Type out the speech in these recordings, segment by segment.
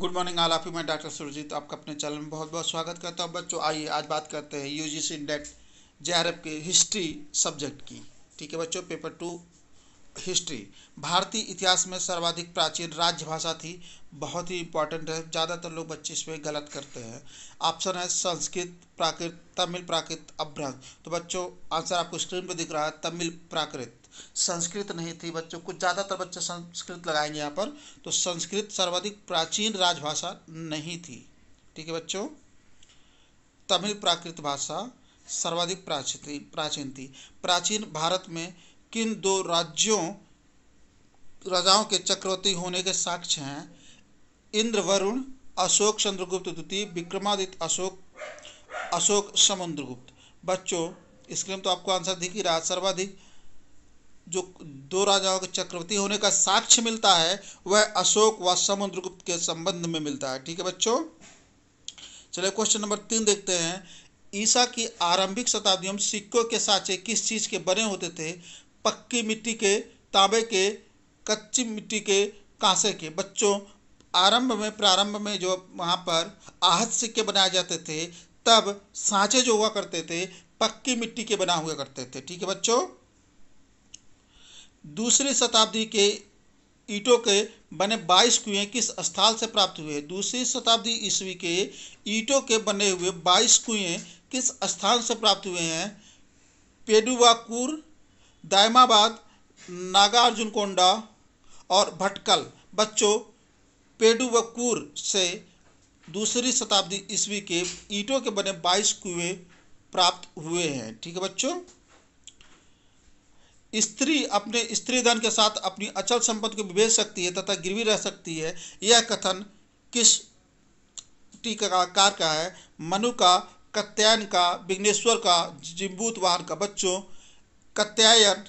good morning आल आप मैं doctor Surjit आपका अपने चैनल में बहुत बहुत स्वागत करता हूँ बच्चों आइए आज बात करते हैं यू जे आर एफ के हिस्ट्री सब्जेक्ट की ठीक है बच्चों पेपर टू हिस्ट्री भारतीय इतिहास में सर्वाधिक प्राचीन राज्य भाषा थी बहुत ही इंपॉर्टेंट है ज़्यादातर लोग बच्चे इसमें गलत करते हैं ऑप्शन है संस्कृत प्राकृत तमिल प्राकृत अभ्रंश तो बच्चों आंसर आपको स्क्रीन पर दिख रहा है तमिल प्राकृत संस्कृत नहीं थी बच्चों कुछ ज़्यादातर बच्चे संस्कृत लगाएंगे यहाँ पर तो संस्कृत सर्वाधिक प्राचीन राजभाषा नहीं थी ठीक है बच्चों तमिल प्राकृत भाषा सर्वाधिक प्राचीन थी प्राचीन थी प्राचीन भारत में किन दो राज्यों राजाओं के चक्रवर्ती होने के साक्ष्य हैं इंद्र वरुण अशोक चंद्रगुप्त द्वितीय विक्रमादित्य अशोक अशोक समुद्रगुप्त बच्चों इसके लिए तो आपको आंसर दिख ही रहा सर्वाधिक जो दो राजाओं के चक्रवर्ती होने का साक्ष्य मिलता है वह अशोक व समुद्रगुप्त के संबंध में मिलता है ठीक है बच्चों चलिए क्वेश्चन नंबर तीन देखते हैं ईसा की आरंभिक शताब्दी में सिक्कों के साँचे किस चीज़ के बने होते थे पक्की मिट्टी के तांबे के कच्ची मिट्टी के कांसे के बच्चों आरंभ में प्रारंभ में जो वहाँ पर आहत सिक्के बनाए जाते थे तब सांचे जो हुआ करते थे पक्की मिट्टी के बना हुए करते थे ठीक है बच्चों दूसरी शताब्दी के ईंटों के बने 22 कुएं किस स्थल से प्राप्त हुए दूसरी शताब्दी ईस्वी के ईंटों के बने हुए 22 कुएं किस स्थान से प्राप्त हुए हैं पेडुवाकुर दायमाबाद नागार्जुनकोंडा और भटकल बच्चों पेडुवाकुर से दूसरी शताब्दी ईस्वी के ईंटों के बने 22 कुएं प्राप्त हुए हैं ठीक है बच्चों स्त्री अपने स्त्री धन के साथ अपनी अचल संपत्ति को बेच सकती है तथा गिरवी रह सकती है यह कथन किस टीकाकार का है मनु का कत्यायन का विघ्नेश्वर का जिम्बूत वाहन का बच्चों कत्यायन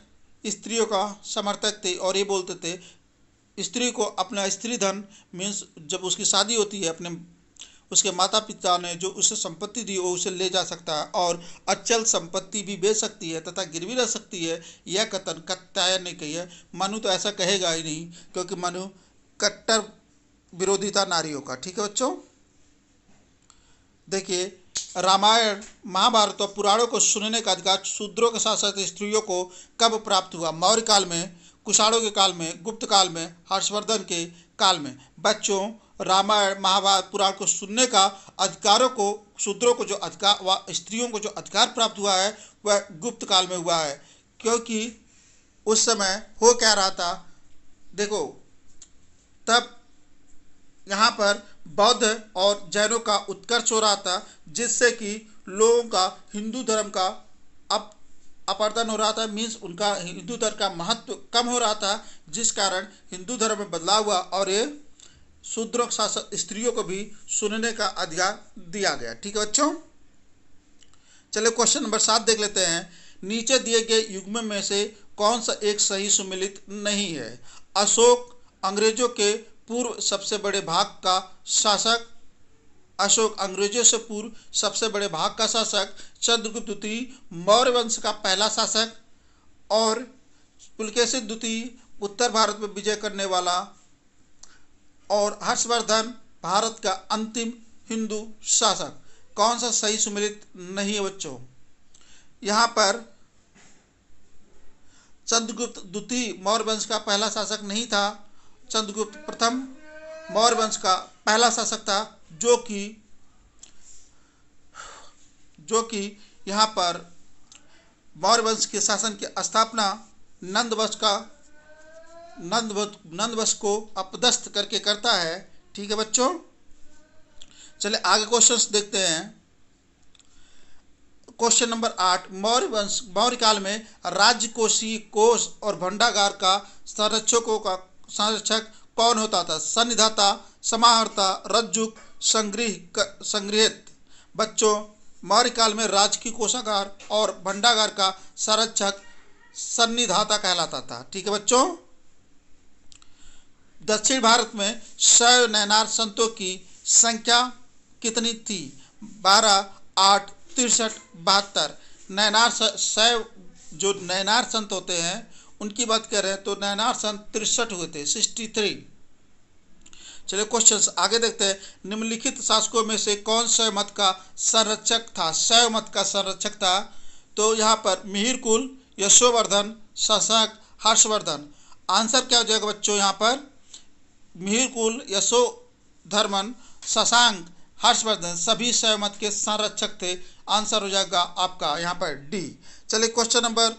स्त्रियों का समर्थक थे और ये बोलते थे स्त्री को अपना स्त्री धन मीन्स जब उसकी शादी होती है अपने उसके माता पिता ने जो उसे संपत्ति दी वो उसे ले जा सकता है और अचल संपत्ति भी बेच सकती है तथा गिरवी रह सकती है यह कथन कत्याय ने कही है मनु तो ऐसा कहेगा ही नहीं क्योंकि मनु कट्टर विरोधिता नारियों का ठीक है बच्चों देखिए रामायण महाभारत और पुराणों को सुनने का अधिकार शूद्रों के साथ साथ स्त्रियों को कब प्राप्त हुआ मौर्य काल में कुषाणों के काल में गुप्त काल में हर्षवर्धन के काल में बच्चों रामायण महाभारत पुराण को सुनने का अधिकारों को शूद्रों को जो अधिकार व स्त्रियों को जो अधिकार प्राप्त हुआ है वह गुप्त काल में हुआ है क्योंकि उस समय हो क्या रहा था देखो तब यहाँ पर बौद्ध और जैनों का उत्कर्ष हो रहा था जिससे कि लोगों का हिंदू धर्म का अप अपर्दन हो रहा था मीन्स उनका हिंदू धर्म का महत्व कम हो रहा था जिस कारण हिंदू धर्म में बदलाव हुआ और ये शूद्र शासक स्त्रियों को भी सुनने का अधिकार दिया गया ठीक है बच्चों चलिए क्वेश्चन नंबर सात देख लेते हैं नीचे दिए गए युग्म में से कौन सा एक सही सुमिलित नहीं है अशोक अंग्रेजों के पूर्व सबसे बड़े भाग का शासक अशोक अंग्रेजों से पूर्व सबसे बड़े भाग का शासक चंद्रगुप्त द्वितीय मौर्य वंश का पहला शासक और पुलकेशित द्वितीय उत्तर भारत में विजय करने वाला और हर्षवर्धन भारत का अंतिम हिंदू शासक कौन सा सही सुमिलित नहीं है बच्चों यहाँ पर चंद्रगुप्त द्वितीय मौर्य वंश का पहला शासक नहीं था चंद्रगुप्त प्रथम मौर्य वंश का पहला शासक था जो कि जो कि यहाँ पर मौर्य वंश के शासन की स्थापना नंद वंश का नंद नंदवश को अपदस्थ करके करता है ठीक है बच्चों चले आगे क्वेश्चंस देखते हैं क्वेश्चन नंबर आठ मौर्य वंश मौर्य काल में राजकोषी कोष और भंडागार का संरक्षकों का संरक्षक कौन होता था सन्निधाता समाहर्ता रज्जुक संग्रह संग्रहित बच्चों मौर्य काल में राजकीय कोषागार और भंडागार का संरक्षक सन्निधाता कहलाता था ठीक है बच्चों दक्षिण भारत में शैव नैनार संतों की संख्या कितनी थी बारह आठ तिरसठ बहत्तर नैनार शैव जो नैनार संत होते हैं उनकी बात करें तो नैनार संत तिरसठ हुए थे सिक्सटी थ्री चलिए क्वेश्चन आगे देखते हैं निम्नलिखित शासकों में से कौन शैव मत का संरक्षक था शैव मत का संरक्षक था तो यहाँ पर मिहिर कुल यशोवर्धन शासक हर्षवर्धन आंसर क्या हो जाएगा बच्चों यहाँ पर मिहिरकुल धर्मन शशांक हर्षवर्धन सभी सहमत के संरक्षक थे आंसर हो जाएगा आपका यहाँ पर डी चलिए क्वेश्चन नंबर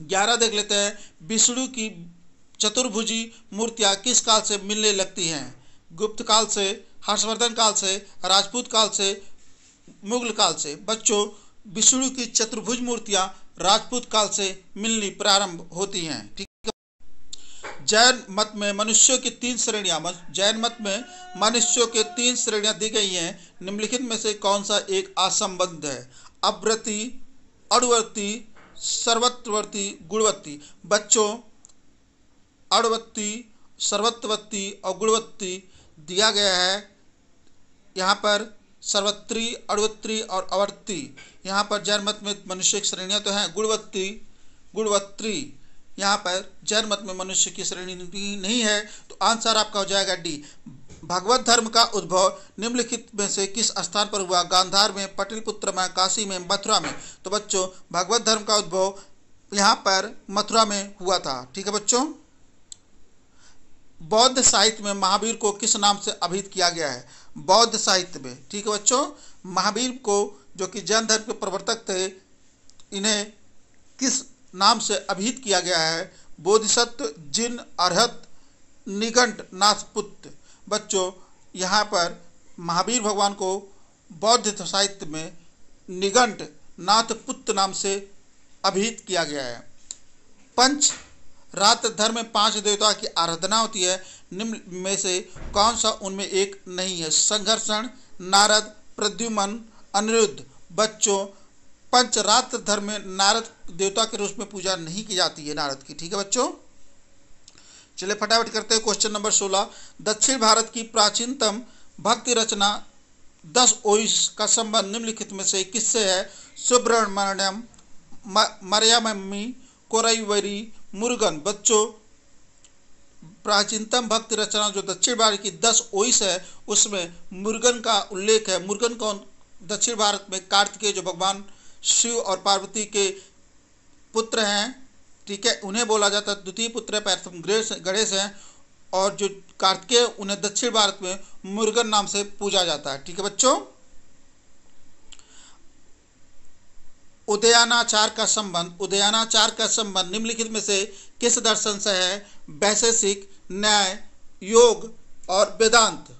ग्यारह देख लेते हैं विष्णु की चतुर्भुजी मूर्तियाँ किस काल से मिलने लगती हैं गुप्त काल से हर्षवर्धन काल से राजपूत काल से मुगल काल से बच्चों विष्णु की चतुर्भुज मूर्तियाँ राजपूत काल से मिलनी प्रारंभ होती हैं ठीक जैन मत में मनुष्यों की तीन श्रेणियां जैन मत में मनुष्यों के तीन श्रेणियां दी गई हैं निम्नलिखित में से कौन सा एक असंबद्ध है अव्रति अणुवर्ती सर्वत्रवर्ती गुणवत्ती बच्चों अणुवत्ती सर्वत्रवर्ती और गुणवत्ती दिया गया है यहाँ पर सर्वत्री अणुवत्री और अवर्ती यहाँ पर जैन मत में मनुष्य श्रेणियाँ तो हैं गुणवत्ती गुणवत्री यहाँ पर जैन मत में मनुष्य की श्रेणी नहीं है तो आंसर आपका हो जाएगा डी भगवत धर्म का उद्भव निम्नलिखित में से किस स्थान पर हुआ गांधार में पटिलपुत्र में काशी में मथुरा में तो बच्चों भगवत धर्म का उद्भव यहाँ पर मथुरा में हुआ था ठीक है बच्चों बौद्ध साहित्य में महावीर को किस नाम से अभिहित किया गया है बौद्ध साहित्य में ठीक है बच्चों महावीर को जो कि जैन धर्म के प्रवर्तक थे इन्हें किस नाम से अभिहित किया गया है बोधिसत्व जिन अर्हत निगंट नाथपुत्र बच्चों यहाँ पर महावीर भगवान को बौद्ध साहित्य में निगंट नाथपुत्र नाम से अभिहित किया गया है पंच रात धर्म में पांच देवता की आराधना होती है निम्न में से कौन सा उनमें एक नहीं है संघर्षण नारद प्रद्युमन अनिरुद्ध बच्चों पंचरात्र धर्म में नारद देवता के रूप में पूजा नहीं की जाती है नारद की ठीक है बच्चों चलिए फटाफट करते हैं क्वेश्चन नंबर सोलह दक्षिण भारत की प्राचीनतम भक्ति रचना दस ओइस का संबंध निम्नलिखित में से किससे है सुब्रमण्यम मरियामी कोरईवरी मुर्गन बच्चों प्राचीनतम भक्ति रचना जो दक्षिण भारत की दस ओइस है उसमें मुर्गन का उल्लेख है मुर्गन कौन दक्षिण भारत में कार्तिकेय जो भगवान शिव और पार्वती के पुत्र हैं ठीक है उन्हें बोला जाता है द्वितीय पुत्र प्रथम गणेश हैं और जो कार्तिकेय उन्हें दक्षिण भारत में मुर्गन नाम से पूजा जाता है ठीक है बच्चों उदयानाचार का संबंध उदयानाचार का संबंध निम्नलिखित में से किस दर्शन से है वैशेषिक न्याय योग और वेदांत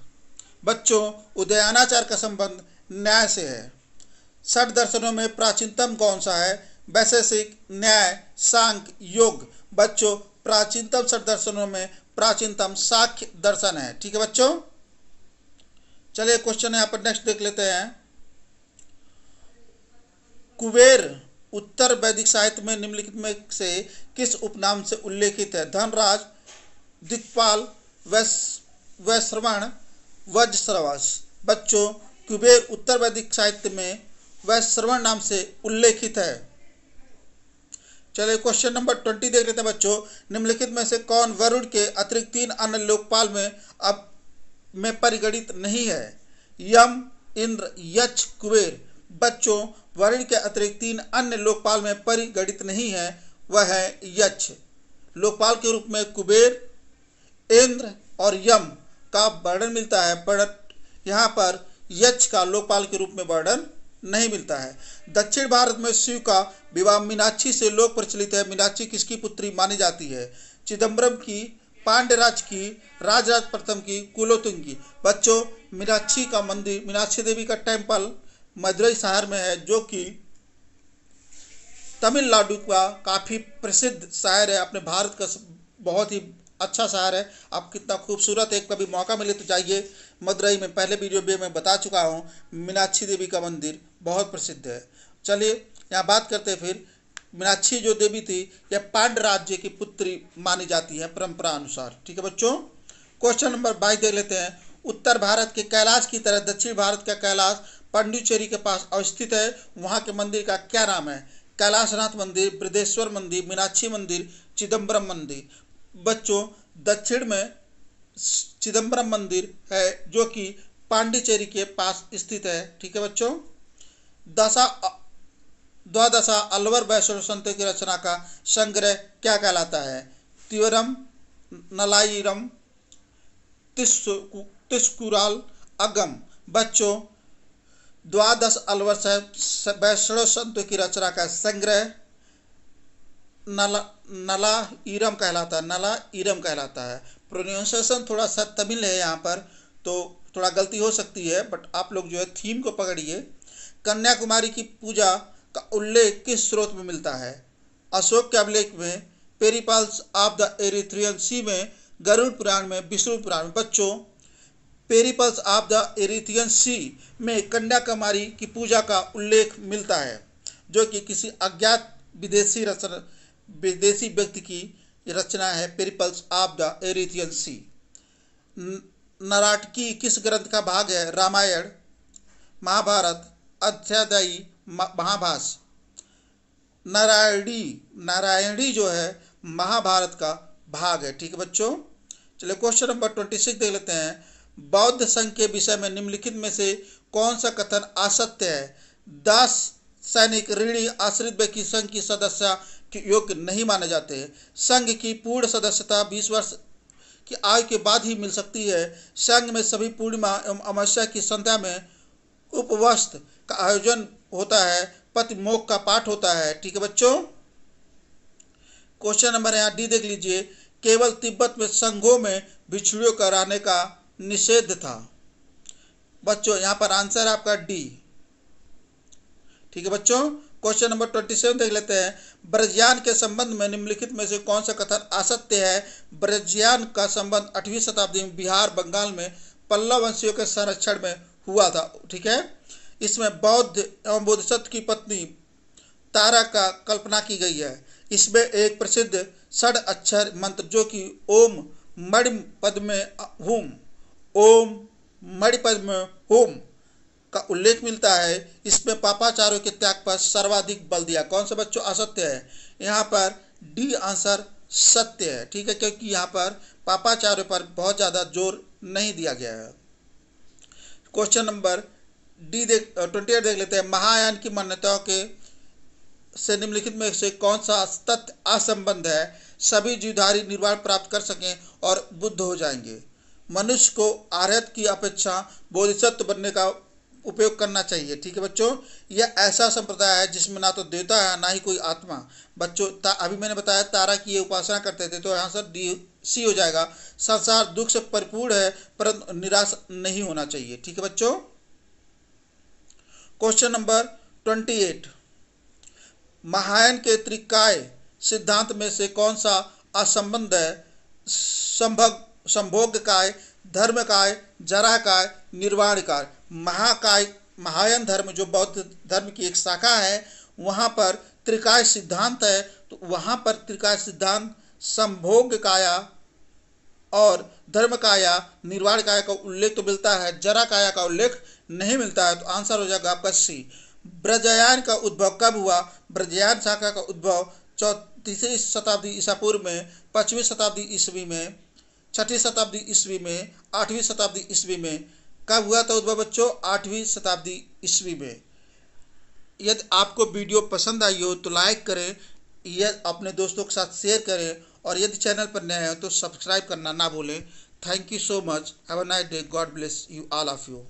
बच्चों उदयानाचार का संबंध न्याय से है षठ दर्शनों में प्राचीनतम कौन सा है वैशेषिक न्याय सांख योग बच्चों प्राचीनतम षठ दर्शनों में प्राचीनतम साख्य दर्शन है ठीक है बच्चों चलिए क्वेश्चन यहां पर नेक्स्ट देख लेते हैं कुबेर उत्तर वैदिक साहित्य में निम्नलिखित में से किस उपनाम से उल्लेखित है धनराज दिक्पाल वैश्रवण वज्रवास बच्चों कुबेर उत्तर वैदिक साहित्य में वह श्रवण नाम से उल्लेखित है चलिए क्वेश्चन नंबर ट्वेंटी देख लेते हैं बच्चों निम्नलिखित में से कौन वरुण के अतिरिक्त तीन अन्य लोकपाल में अब में परिगणित नहीं है यम इंद्र यक्ष कुबेर बच्चों वरुण के अतिरिक्त तीन अन्य लोकपाल में परिगणित नहीं है वह है यक्ष लोकपाल के रूप में कुबेर इंद्र और यम का वर्णन मिलता है बट यहाँ पर यक्ष का लोकपाल के रूप में वर्णन नहीं मिलता है दक्षिण भारत में शिव का विवाह मीनाक्षी से लोक प्रचलित है मीनाक्षी किसकी पुत्री मानी जाती है चिदम्बरम की पांडराज की राजराज प्रथम की कुलोतुंग की बच्चों मीनाक्षी का मंदिर मीनाक्षी देवी का टेम्पल मदुरई शहर में है जो कि तमिलनाडु का काफ़ी प्रसिद्ध शहर है अपने भारत का बहुत ही अच्छा शहर है आप कितना खूबसूरत है कभी मौका मिले तो जाइए मदुरई में पहले वीडियो में मैं बता चुका हूँ मीनाक्षी देवी का मंदिर बहुत प्रसिद्ध है चलिए यहाँ बात करते हैं फिर मीनाक्षी जो देवी थी यह पांड राज्य की पुत्री मानी जाती है परंपरा अनुसार ठीक है बच्चों क्वेश्चन नंबर बाईस देख लेते हैं उत्तर भारत के कैलाश की तरह दक्षिण भारत का कैलाश पांडुचेरी के पास अवस्थित है वहाँ के मंदिर का क्या नाम है कैलाशनाथ मंदिर बृदेश्वर मंदिर मीनाक्षी मंदिर चिदम्बरम मंदिर बच्चों दक्षिण में चिदम्बरम मंदिर है जो कि पांडिचेरी के पास स्थित है ठीक है बच्चों दशा द्वादशा अलवर वैष्णव संतों की रचना का संग्रह क्या कहलाता है त्योरम नलाइरम तिस्कुराल अगम बच्चों द्वादश अलवर साहब वैष्णव संतों की रचना का संग्रह नला नला इरम कहलाता है नला इरम कहलाता है प्रोनाउंसिएशन थोड़ा सा तमिल है यहाँ पर तो थोड़ा गलती हो सकती है बट आप लोग जो है थीम को पकड़िए कन्याकुमारी की पूजा का उल्लेख किस स्रोत में मिलता है अशोक के अभिलेख में Periplus of the Erythraean Sea में गरुड़ पुराण में विष्णु पुराण में बच्चों Periplus of the Erythraean Sea में कन्याकुमारी की पूजा का उल्लेख मिलता है जो कि किसी अज्ञात विदेशी रचना विदेशी व्यक्ति की रचना है Periplus of the Erythraean Sea नराटकी किस ग्रंथ का भाग है रामायण महाभारत अध्यादायी महाभास नारायणी नारायणी जो है महाभारत का भाग है ठीक है बच्चों चलिए क्वेश्चन नंबर ट्वेंटी सिक्स देख लेते हैं बौद्ध संघ के विषय में निम्नलिखित में से कौन सा कथन असत्य है दास सैनिक ऋणी आश्रित व्यक्ति संघ की सदस्य योग्य नहीं माने जाते हैं संघ की पूर्ण सदस्यता बीस वर्ष की आयु के बाद ही मिल सकती है संघ में सभी पूर्णिमा एवं अमावस्या की संध्या में उपवस्त का आयोजन होता है पतिमोक का पाठ होता है ठीक है बच्चों क्वेश्चन नंबर यहाँ डी देख लीजिए केवल तिब्बत में संघों में बिछड़ियों कराने का निषेध था बच्चों यहाँ पर आंसर है आपका डी ठीक है बच्चों क्वेश्चन नंबर ट्वेंटी सेवन देख लेते हैं ब्रजयान के संबंध में निम्नलिखित में से कौन सा कथन असत्य है ब्रजयान का संबंध आठवीं शताब्दी में बिहार बंगाल में पल्लव वंशियों के संरक्षण में हुआ था ठीक है इसमें बौद्ध एवं बोधिसत्व की पत्नी तारा का कल्पना की गई है इसमें एक प्रसिद्ध षड अक्षर मंत्र जो कि ओम मणि पद में होम ओम मणि पद में होम का उल्लेख मिलता है इसमें पापाचारों के त्याग पर सर्वाधिक बल दिया कौन सा बच्चों असत्य है यहाँ पर डी आंसर सत्य है ठीक है क्योंकि यहाँ पर पापाचार्य पर बहुत ज़्यादा जोर नहीं दिया गया है क्वेश्चन नंबर डी देख ट्वेंटी एट देख लेते हैं महायान की मान्यताओं के से निम्नलिखित में से कौन सा तथ्य असंबंध है सभी जीवधारी निर्वाण प्राप्त कर सकें और बुद्ध हो जाएंगे मनुष्य को आर्यत की अपेक्षा बोधिसत्व बनने का उपयोग करना चाहिए ठीक है बच्चों यह ऐसा संप्रदाय है जिसमें ना तो देवता है ना ही कोई आत्मा बच्चों अभी मैंने बताया तारा की ये उपासना करते थे तो यहाँ सर डी सी हो जाएगा संसार दुख से परिपूर्ण है परंतु निराश नहीं होना चाहिए ठीक है बच्चों question number twenty eight Mahayana के त्रिकाय सिद्धांत में से कौन सा असंबंध है संभोग संभोग काय धर्म काय जरा काय निर्वाण काय महाकाय महायन धर्म जो बौद्ध धर्म की एक शाखा है वहाँ पर त्रिकाय सिद्धांत है तो वहाँ पर त्रिकाय सिद्धांत संभोग काया और धर्म काया निर्वाण काया का उल्लेख तो मिलता है जरा काया का उल्लेख नहीं मिलता है तो आंसर हो जाएगा आपका सी ब्रजयान का उद्भव कब हुआ ब्रजयान शाखा का उद्भव चौतीसवीं शताब्दी ईसा पूर्व में पचवीं शताब्दी ईस्वी में छठी शताब्दी ईस्वी में आठवीं शताब्दी ईस्वी में कब हुआ था उद्भव बच्चों आठवीं शताब्दी ईस्वी में यदि आपको वीडियो पसंद आई हो तो लाइक करें यह अपने दोस्तों के साथ शेयर करें और यदि चैनल पर नए हैं तो सब्सक्राइब करना ना भूलें thank you so much have a nice day God bless you all of you